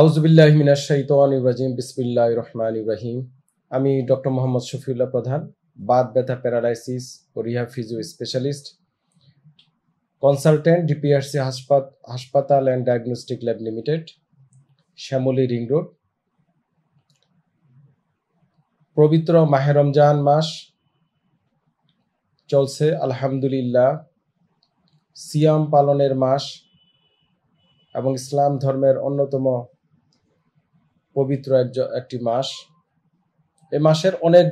আউজবিল্লাহ আমি ডক্টর মোহাম্মদ শফিউল্লাহ প্রধান বাত ব্যথা প্যারালাইসিস ও rehab physio specialist consultant DPRC হাসপাতাল and diagnostic lab limited Shyamoli ring road পবিত্র মাহে রমজান মাস চলছে আলহামদুলিল্লাহ সিয়াম পালনের মাস এবং ইসলাম ধর্মের অন্যতম পবিত্র একটি মাস এ মাসের অনেক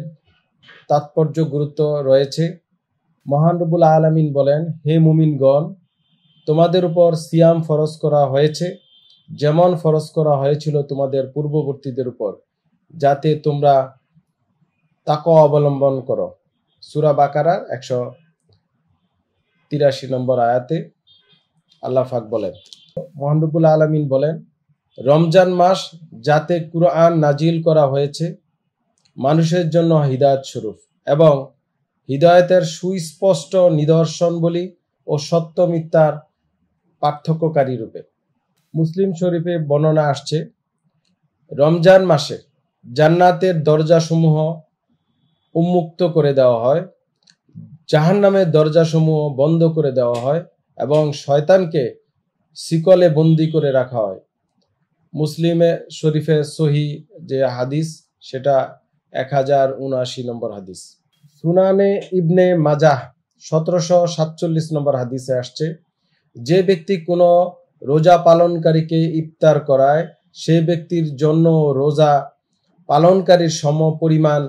তাৎপর্য গুরুত্ব রয়েছে মহানরবুল আলমিন বলেন হে মুমিনগণ তোমাদের উপর সিয়াম ফরজ করা হয়েছে যেমন ফরজ করা হয়েছিল তোমাদের পূর্ববর্তীদের উপর যাতে তোমরা তাক অবলম্বন করো সুরা বাকারার একশো তিরাশি নম্বর আয়াতে আল্লাহ ফাক বলেন মহানবুল আলমিন বলেন রমজান মাস যাতে কুরআন নাজিল করা হয়েছে মানুষের জন্য হৃদায়ত স্বরূপ এবং হৃদয়তের সুস্পষ্ট নিদর্শনবলি ও সত্য মিথ্যার পার্থক্যকারী রূপে মুসলিম শরীফে বর্ণনা আসছে রমজান মাসে জান্নাতের দরজাসমূহ উন্মুক্ত করে দেওয়া হয় জাহান্নামের দরজাসমূহ বন্ধ করে দেওয়া হয় এবং শয়তানকে শিকলে বন্দি করে রাখা হয় মুসলিমে শরীফে সহি যে হাদিস সেটা এক হাজার উনআশি নম্বর হাদিস সুনানে ইবনে মাজাহ সতেরোশো সাতচল্লিশ নম্বর হাদিসে আসছে যে ব্যক্তি কোনো রোজা পালনকারীকে ইফতার করায় সে ব্যক্তির জন্য রোজা পালনকারীর সম পরিমাণ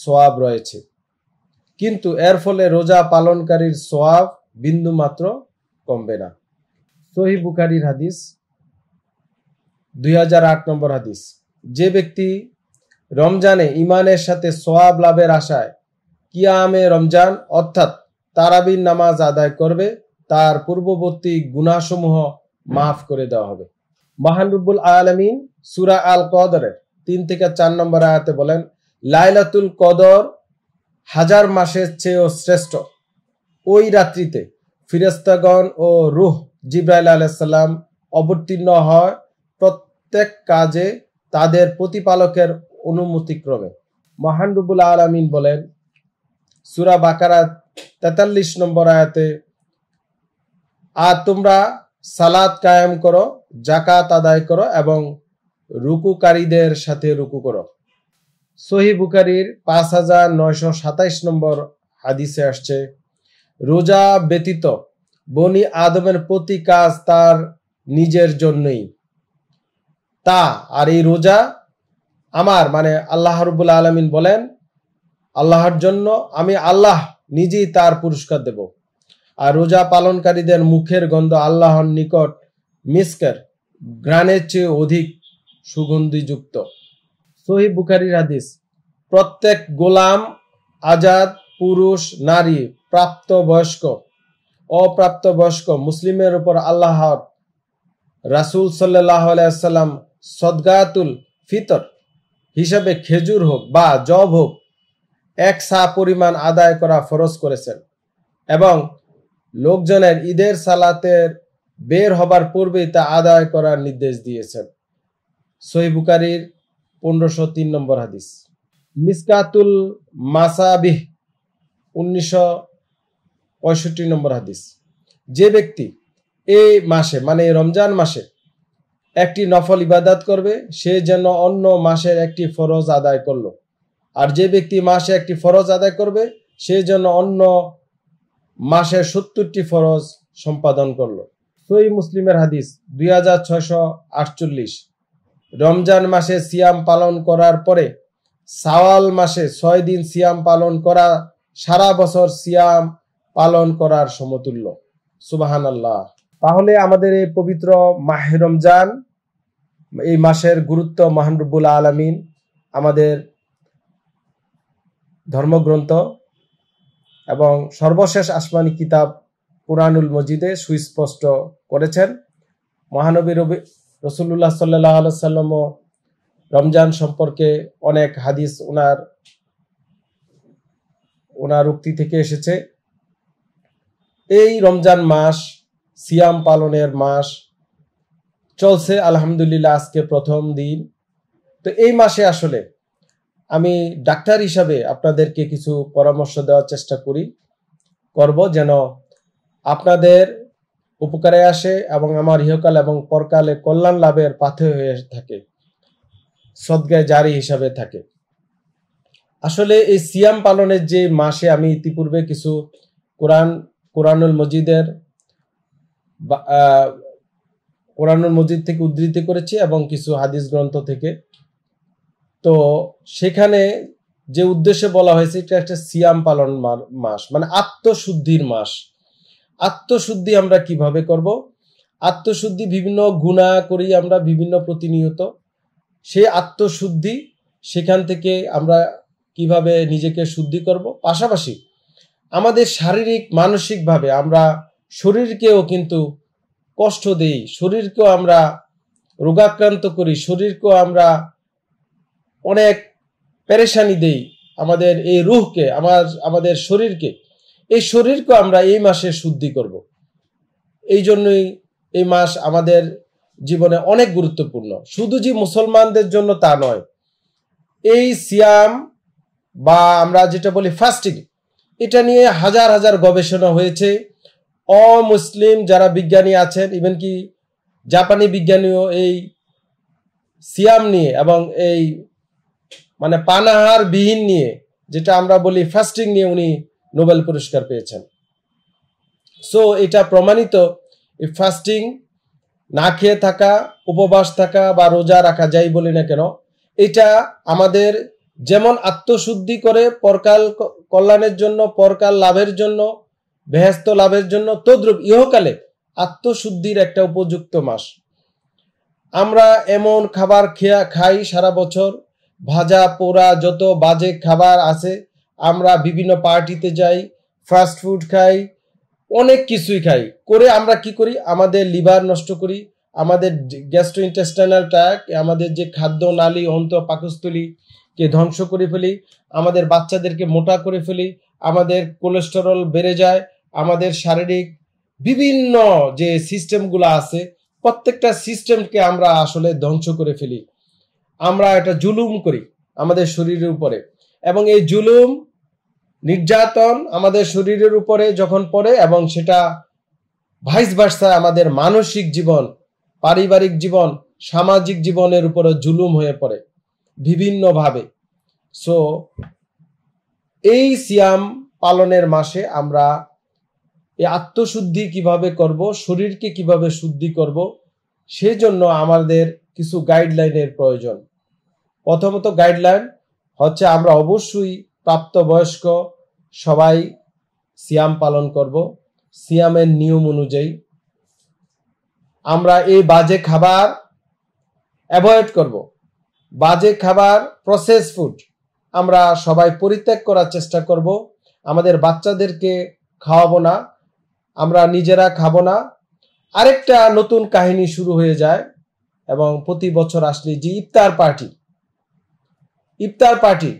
সোয়াব রয়েছে কিন্তু এর ফলে রোজা পালনকারীর সোয়াব বিন্দুমাত্র কমবে না সহি বুখারির হাদিস দুই নম্বর হাদিস যে ব্যক্তি রমজানে ইমানের সাথে সোয়াব লাভের আশায় কিয়ামে রমজান অর্থাৎ তারাবির নামাজ আদায় করবে তার পূর্ববর্তী গুণাসমূহ মাফ করে দেওয়া হবে মহান রব্বুল আলমিন সুরা আল কদরের তিন থেকে চার নম্বর আয়াতে বলেন লাইলাতুল কদর হাজার মাসের চেয়েও শ্রেষ্ঠ ওই রাত্রিতে ফিরেস্তাগণ ও রুহ জিব্রাইল আলাইসাল্লাম অবতীর্ণ হয় প্রত্যেক কাজে তাদের প্রতিপালকের অনুমতিক্রমে মহান রুবুল আলমিন বলেন সুরা বাকারা তেতাল্লিশ নম্বর আয়াতে আর তোমরা সালাদ কায়েম করো জাকাত আদায় করো এবং রুকুকারীদের সাথে রুকু করো সহি বুকারির পাঁচ হাজার নয়শো সাতাইশ নম্বর হাদিসে আসছে রোজা ব্যতীত বনি আদমের প্রতি কাজ তার নিজের জন্যই তা আর এই রোজা আমার মানে আল্লাহ রবুল্লা আলমিন বলেন আল্লাহর জন্য আমি আল্লাহ নিজেই তার পুরস্কার দেব আর রোজা পালনকারীদের মুখের গন্ধ আল্লাহর নিকট মিসকের গ্রানের চেয়ে অধিক সুগন্ধিযুক্ত সহি বুখারির হাদিস প্রত্যেক গোলাম আজাদ পুরুষ নারী প্রাপ্ত বয়স্ক অপ্রাপ্ত বয়স্ক মুসলিমের উপর আল্লাহর রাসুল সাল্লাহ আলাইসাল্লাম সদগাতুল ফিতর হিসাবে খেজুর হোক বা জব হোক এক সা পরিমাণ আদায় করা ফরজ করেছেন এবং লোকজনের ঈদের সালাতের বের হবার পূর্বেই তা আদায় করার নির্দেশ দিয়েছেন সহিবুকারীর পনেরোশো তিন নম্বর হাদিস মিসকাতুল মাসাবিহ উনিশশো পঁয়ষট্টি নম্বর হাদিস যে ব্যক্তি এই মাসে মানে রমজান মাসে একটি নফল ইবাদাত করবে সে যেন অন্য মাসের একটি ফরজ আদায় করলো আর যে ব্যক্তি মাসে একটি ফরজ আদায় করবে সে যেন অন্য মাসের সত্তরটি ফরজ সম্পাদন করলো সই মুসলিমের হাদিস দুই হাজার ছয়শো আটচল্লিশ রমজান মাসে সিয়াম পালন করার পরে সাওয়াল মাসে ছয় দিন সিয়াম পালন করা সারা বছর সিয়াম পালন করার সমতুল্য সুবাহান আল্লাহ তাহলে আমাদের এই পবিত্র মাহে রমজান এই মাসের গুরুত্ব মাহরুবুল আলমিন আমাদের ধর্মগ্রন্থ এবং সর্বশেষ আসমানি কিতাব কোরআনুল মজিদে সুস্পষ্ট করেছেন মহানবী রবি রসুল্লাহ সাল্লাহ সাল্লামও রমজান সম্পর্কে অনেক হাদিস ওনার ওনার উক্তি থেকে এসেছে এই রমজান মাস সিয়াম পালনের মাস চলছে আলহামদুলিল্লাহ আজকে প্রথম দিন তো এই মাসে আসলে আমি ডাক্তার হিসাবে আপনাদেরকে কিছু পরামর্শ দেওয়ার চেষ্টা করি করব যেন আপনাদের উপকারে আসে এবং আমার ইহকাল এবং পরকালে কল্যাণ লাভের পাথে হয়ে থাকে সদ্গায় জারি হিসাবে থাকে আসলে এই সিয়াম পালনের যে মাসে আমি ইতিপূর্বে কিছু কোরআন কোরআনুল মজিদের কোরআনুল মজিদ থেকে উদ্ধৃতি করেছি এবং কিছু হাদিস গ্রন্থ থেকে তো সেখানে যে উদ্দেশ্যে বলা হয়েছে এটা একটা সিয়াম পালন মাস মানে আত্মশুদ্ধির মাস আত্মশুদ্ধি আমরা কিভাবে করব আত্মশুদ্ধি বিভিন্ন গুণা করি আমরা বিভিন্ন প্রতিনিয়ত সেই আত্মশুদ্ধি সেখান থেকে আমরা কিভাবে নিজেকে শুদ্ধি করব পাশাপাশি আমাদের শারীরিক মানসিকভাবে আমরা শরীরকেও কিন্তু কষ্ট দেই শরীরকেও আমরা রোগাক্রান্ত করি শরীরকেও আমরা অনেক পেরেশানি দেই আমাদের এই রুহকে আমার আমাদের শরীরকে এই শরীরকে আমরা এই মাসে শুদ্ধি করব। এই জন্যই এই মাস আমাদের জীবনে অনেক গুরুত্বপূর্ণ শুধু যে মুসলমানদের জন্য তা নয় এই সিয়াম বা আমরা যেটা বলি ফাস্টিং এটা নিয়ে হাজার হাজার গবেষণা হয়েছে অমুসলিম যারা বিজ্ঞানী আছেন ইভেন কি জাপানি বিজ্ঞানীও এই সিয়াম নিয়ে এবং এই মানে পানাহার বিহীন নিয়ে যেটা আমরা বলি ফাস্টিং নিয়ে উনি নোবেল পুরস্কার পেয়েছেন সো এটা প্রমাণিত ফাস্টিং না খেয়ে থাকা উপবাস থাকা বা রোজা রাখা যাই বলি না কেন এটা আমাদের যেমন আত্মশুদ্ধি করে পরকাল কল্যাণের জন্য পরকাল লাভের জন্য বেহস্ত লাভের জন্য তদ্রুপ ইহকালে আত্মশুদ্ধির একটা উপযুক্ত মাস আমরা এমন খাবার খেয়া খাই সারা বছর ভাজা পোড়া যত বাজে খাবার আছে আমরা বিভিন্ন পার্টিতে যাই ফাস্ট ফুড খাই অনেক কিছুই খাই করে আমরা কি করি আমাদের লিভার নষ্ট করি আমাদের গ্যাস্ট্রো ইন্টেস্টাইনাল ট্র্যাক আমাদের যে খাদ্য নালী অন্ত পাকস্থলীকে ধ্বংস করে ফেলি আমাদের বাচ্চাদেরকে মোটা করে ফেলি আমাদের কোলেস্টেরল বেড়ে যায় আমাদের শারীরিক বিভিন্ন যে সিস্টেমগুলো আছে প্রত্যেকটা সিস্টেমকে আমরা আসলে ধ্বংস করে ফেলি আমরা এটা জুলুম করি আমাদের শরীরের উপরে এবং এই জুলুম নির্যাতন আমাদের শরীরের উপরে যখন পড়ে এবং সেটা ভাইস ভার্সা আমাদের মানসিক জীবন পারিবারিক জীবন সামাজিক জীবনের উপরে জুলুম হয়ে পড়ে বিভিন্নভাবে সো এই সিয়াম পালনের মাসে আমরা এই আত্মশুদ্ধি কিভাবে করব শরীরকে কিভাবে শুদ্ধি করব জন্য আমাদের কিছু গাইডলাইনের প্রয়োজন প্রথমত গাইডলাইন হচ্ছে আমরা অবশ্যই প্রাপ্তবয়স্ক সবাই সিয়াম পালন করব সিয়ামের নিয়ম অনুযায়ী আমরা এই বাজে খাবার অ্যাভয়েড করব বাজে খাবার প্রসেস ফুড আমরা সবাই পরিত্যাগ করার চেষ্টা করব আমাদের বাচ্চাদেরকে খাওয়াবো না আমরা নিজেরা খাবো না আরেকটা নতুন কাহিনী শুরু হয়ে যায় এবং প্রতি বছর আসলে যে ইফতার পার্টি ইফতার পার্টি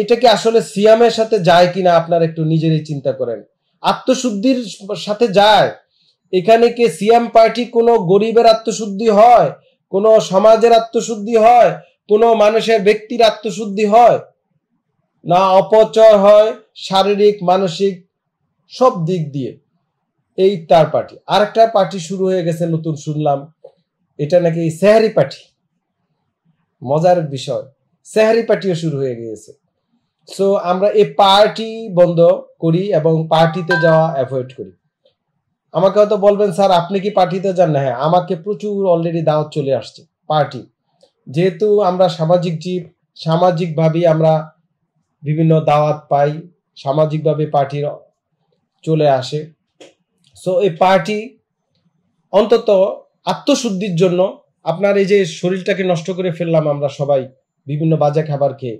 এটা কি আসলে সিয়ামের সাথে যায় কিনা আপনারা একটু নিজেরই চিন্তা করেন আত্মশুদ্ধির সাথে যায় এখানে কি সিয়াম পার্টি কোনো গরিবের আত্মশুদ্ধি হয় কোনো সমাজের আত্মশুদ্ধি হয় কোনো মানুষের ব্যক্তির আত্মশুদ্ধি হয় না অপচয় হয় শারীরিক মানসিক সব দিক দিয়ে এই তার পার্টি আর একটা পার্টি শুরু হয়ে গেছে নতুন শুনলাম এটা নাকি সেহারি পার্টি মজার বিষয় সেহারি পার্টিও শুরু হয়ে গিয়েছে সো আমরা এই পার্টি বন্ধ করি এবং পার্টিতে যাওয়া অ্যাভয়েড করি আমাকে হয়তো বলবেন স্যার আপনি কি পার্টিতে যান না হ্যাঁ আমাকে প্রচুর অলরেডি দাওয়াত চলে আসছে পার্টি যেহেতু আমরা সামাজিক জীব সামাজিকভাবেই আমরা বিভিন্ন দাওয়াত পাই সামাজিকভাবে পার্টির চলে আসে সো এই পার্টি অন্তত আত্মশুদ্ধির জন্য আপনার এই যে শরীরটাকে নষ্ট করে ফেললাম আমরা সবাই বিভিন্ন বাজে খাবার খেয়ে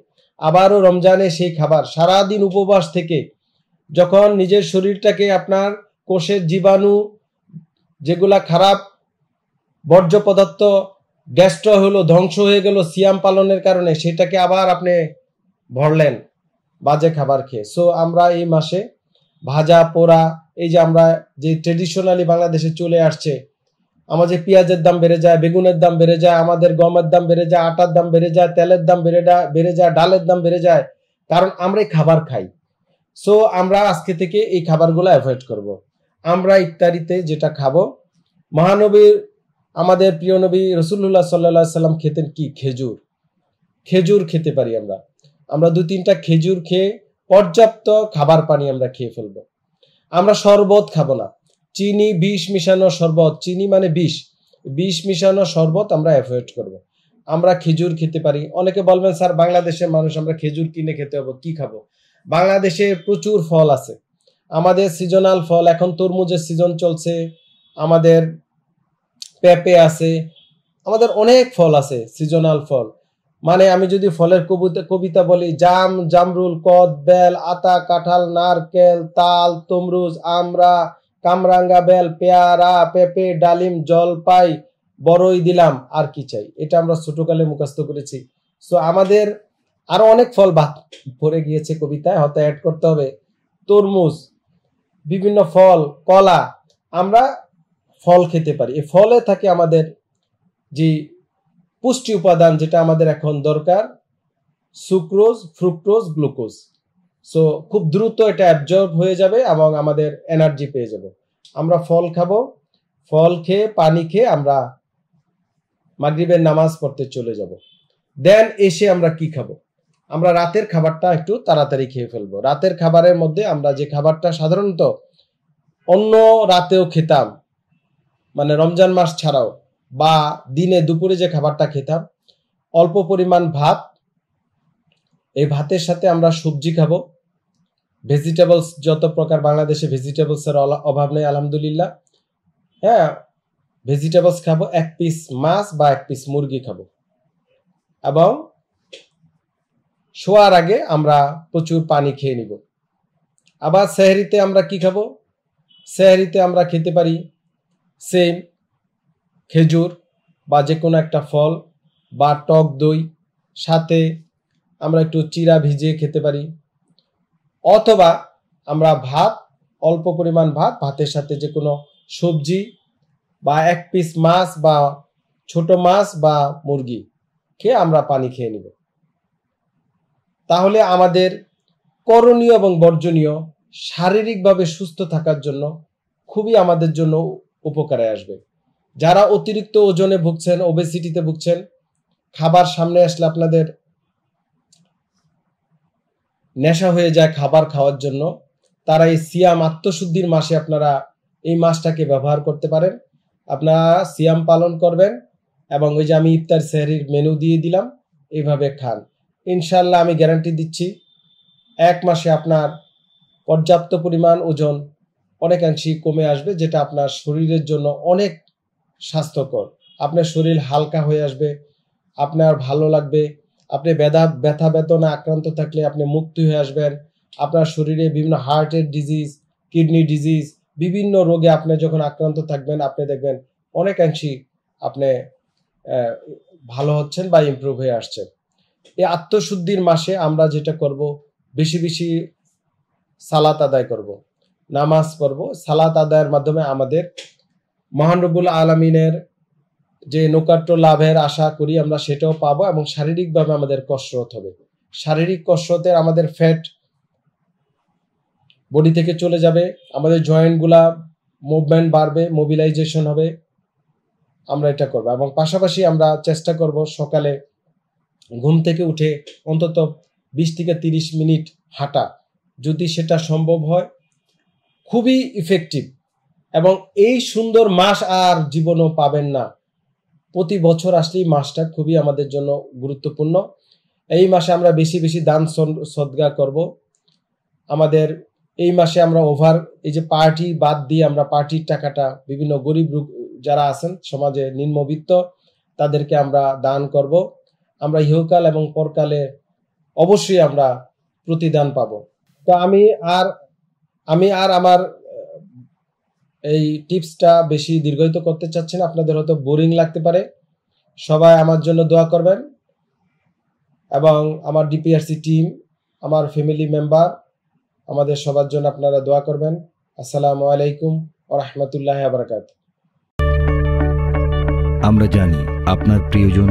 আবারও রমজানে সেই খাবার সারাদিন উপবাস থেকে যখন নিজের শরীরটাকে আপনার কোষের জীবাণু যেগুলা খারাপ বর্জ্য পদার্থ গ্যাস্ট্র হলো ধ্বংস হয়ে গেল সিয়াম পালনের কারণে সেটাকে আবার আপনি ভরলেন বাজে খাবার খেয়ে সো আমরা এই মাসে ভাজা পোড়া এই যে আমরা যে ট্রেডিশনালি বাংলাদেশে চলে আসছে আমাদের পেঁয়াজের দাম বেড়ে যায় বেগুনের দাম বেড়ে যায় আমাদের গমের দাম বেড়ে যায় আটার দাম বেড়ে যায় তেলের দাম বেড়ে যায় বেড়ে যায় ডালের দাম বেড়ে যায় কারণ আমরা এই খাবার খাই সো আমরা আজকে থেকে এই খাবারগুলো অ্যাভয়েড করব। আমরা ইত্যাদিতে যেটা খাবো মহানবীর আমাদের প্রিয় নবী রসুল্লাহ সাল্লা সাল্লাম খেতেন কি খেজুর খেজুর খেতে পারি আমরা আমরা দু তিনটা খেজুর খেয়ে পর্যাপ্ত খাবার পানি আমরা খেয়ে ফেলব আমরা শরবত খাবো না চিনি বিষ মিশানো শরবত চিনি মানে বিষ বিষ মিশানো শরবত আমরা অ্যাভয়েড করব। আমরা খেজুর খেতে পারি অনেকে বলবেন স্যার বাংলাদেশের মানুষ আমরা খেজুর কিনে খেতে হবে কি খাবো বাংলাদেশে প্রচুর ফল আছে আমাদের সিজনাল ফল এখন তরমুজের সিজন চলছে আমাদের পেঁপে আছে আমাদের অনেক ফল আছে সিজনাল ফল মানে আমি যদি ফলের কবিতা কবিতা বলি জাম জামরুল কদ বেল আতা কাঁঠাল নারকেল তাল তমরুজ আমরা কামরাঙ্গা বেল পেয়ারা পেঁপে ডালিম জলপাই বড়ই দিলাম আর কি চাই এটা আমরা ছোটকালে মুখস্থ করেছি সো আমাদের আরো অনেক ফল বাদ ভরে গিয়েছে কবিতায় হয়তো অ্যাড করতে হবে তরমুজ বিভিন্ন ফল কলা আমরা ফল খেতে পারি এই ফলে থাকে আমাদের যে পুষ্টি উপাদান যেটা আমাদের এখন দরকার সুক্রোজ ফ্রুক্টোজ গ্লুকোজ সো খুব দ্রুত এটা অ্যাবজর্ব হয়ে যাবে এবং আমাদের এনার্জি পেয়ে যাব আমরা ফল খাবো ফল খেয়ে পানি খেয়ে আমরা মাগরীবের নামাজ পড়তে চলে যাব দেন এসে আমরা কি খাবো আমরা রাতের খাবারটা একটু তাড়াতাড়ি খেয়ে ফেলবো রাতের খাবারের মধ্যে আমরা যে খাবারটা সাধারণত অন্য রাতেও খেতাম মানে রমজান মাস ছাড়াও বা দিনে দুপুরে যে খাবারটা খেতাম অল্প পরিমাণ ভাত এই ভাতের সাথে আমরা সবজি খাবো ভেজিটেবলস যত প্রকার বাংলাদেশে ভেজিটেবলসের অভাব নেই আলহামদুলিল্লাহ হ্যাঁ ভেজিটেবলস খাবো এক পিস মাছ বা এক পিস মুরগি খাবো এবং শোয়ার আগে আমরা প্রচুর পানি খেয়ে নিব আবার সেহরিতে আমরা কি খাবো সেহরিতে আমরা খেতে পারি সেম খেজুর বা যে কোনো একটা ফল বা টক দই সাথে আমরা একটু চিরা ভিজিয়ে খেতে পারি অথবা আমরা ভাত অল্প পরিমাণ ভাত ভাতের সাথে যে কোনো সবজি বা এক পিস মাছ বা ছোট মাছ বা মুরগি খেয়ে আমরা পানি খেয়ে নেব তাহলে আমাদের করণীয় এবং বর্জনীয় শারীরিকভাবে সুস্থ থাকার জন্য খুবই আমাদের জন্য উপকারে আসবে যারা অতিরিক্ত ওজনে ভুগছেন ওবেসিটিতে ভুগছেন খাবার সামনে আসলে আপনাদের নেশা হয়ে যায় খাবার খাওয়ার জন্য তারা এই সিয়াম আত্মশুদ্ধির মাসে আপনারা এই মাসটাকে ব্যবহার করতে পারেন আপনারা সিয়াম পালন করবেন এবং ওই যে আমি ইফতার সেহরির মেনু দিয়ে দিলাম এইভাবে খান ইনশাল্লাহ আমি গ্যারান্টি দিচ্ছি এক মাসে আপনার পর্যাপ্ত পরিমাণ ওজন অনেকাংশেই কমে আসবে যেটা আপনার শরীরের জন্য অনেক স্বাস্থ্যকর আপনার শরীর হালকা হয়ে আসবে আপনার ভালো লাগবে আপনি ব্যথা ব্যথা বেতনে আক্রান্ত থাকলে আপনি মুক্তি হয়ে আসবেন আপনার শরীরে বিভিন্ন হার্টের ডিজিজ কিডনি ডিজিজ বিভিন্ন রোগে আপনি যখন আক্রান্ত থাকবেন আপনি দেখবেন অনেকাংশই আপনি ভালো হচ্ছেন বা ইম্প্রুভ হয়ে আসছেন এই আত্মশুদ্ধির মাসে আমরা যেটা করব বেশি বেশি সালাত আদায় করব নামাজ পড়ব সালাত আদায়ের মাধ্যমে আমাদের মহানরবুল আলমিনের যে নৌকাট্য লাভের আশা করি আমরা সেটাও পাবো এবং শারীরিকভাবে আমাদের কসরত হবে শারীরিক কসরতের আমাদের ফ্যাট বডি থেকে চলে যাবে আমাদের জয়েন্টগুলা মুভমেন্ট বাড়বে মোবিলাইজেশন হবে আমরা এটা করব এবং পাশাপাশি আমরা চেষ্টা করব সকালে ঘুম থেকে উঠে অন্তত বিশ থেকে তিরিশ মিনিট হাঁটা যদি সেটা সম্ভব হয় খুবই ইফেক্টিভ এবং এই সুন্দর মাস আর জীবনও পাবেন না প্রতি বছর আসলেই মাসটা খুবই আমাদের জন্য গুরুত্বপূর্ণ এই মাসে আমরা বেশি বেশি দান সদ্গা করব আমাদের এই মাসে আমরা ওভার এই যে পার্টি বাদ দিয়ে আমরা পার্টির টাকাটা বিভিন্ন গরিব যারা আছেন সমাজে নিম্নবিত্ত তাদেরকে আমরা দান করব আমরা ইহকাল এবং পরকালে অবশ্যই আমরা প্রতিদান পাব তো আমি আর আমি আর আমার এই টিপসটা বেশি দীর্ঘায়িত করতে চাচ্ছি না আপনাদের হয়তো বোরিং লাগতে পারে সবাই আমার জন্য দোয়া করবেন এবং আমার ডিপিআরসি টিম আমার ফ্যামিলি মেম্বার আমাদের সবার জন্য আপনারা দোয়া করবেন আসসালামু আলাইকুম ও রহমতুল্লাহ আমরা জানি আপনার প্রিয়জন